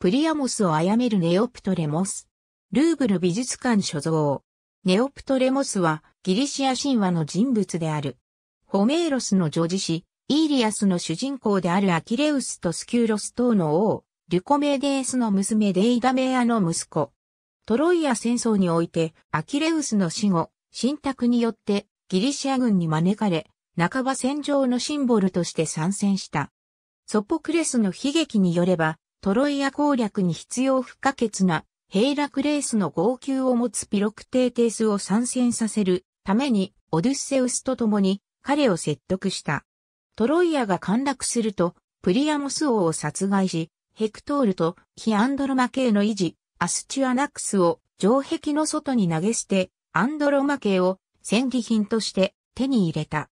プリアモスを殺めるネオプトレモス。ルーブル美術館所蔵。ネオプトレモスはギリシア神話の人物である。ホメーロスの女子詩、イーリアスの主人公であるアキレウスとスキューロス等の王、リュコメデースの娘デイダメアの息子。トロイア戦争において、アキレウスの死後、神託によってギリシア軍に招かれ、半ば戦場のシンボルとして参戦した。ソポクレスの悲劇によれば、トロイア攻略に必要不可欠なヘイラクレースの号泣を持つピロクテーテースを参戦させるためにオデュッセウスと共に彼を説得した。トロイアが陥落するとプリアモス王を殺害し、ヘクトールと非アンドロマ系の維持、アスチュアナックスを城壁の外に投げ捨て、アンドロマ系を戦利品として手に入れた。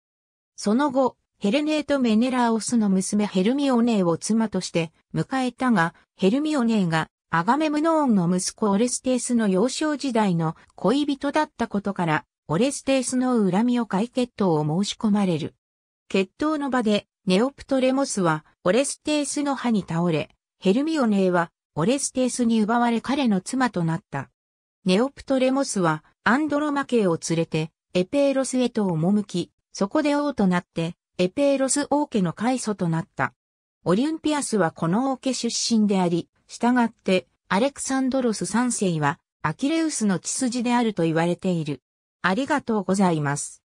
その後、ヘルネート・メネラオスの娘ヘルミオネーを妻として迎えたが、ヘルミオネーがアガメムノーンの息子オレステースの幼少時代の恋人だったことから、オレステースの恨みを解決等を申し込まれる。決闘の場で、ネオプトレモスはオレステースの歯に倒れ、ヘルミオネーはオレステースに奪われ彼の妻となった。ネオプトレモスはアンドロマケを連れてエペーロスへと赴き、そこで王となってエペーロス王家の開祖となった。オリュンピアスはこの王家出身であり、従って、アレクサンドロス3世は、アキレウスの血筋であると言われている。ありがとうございます。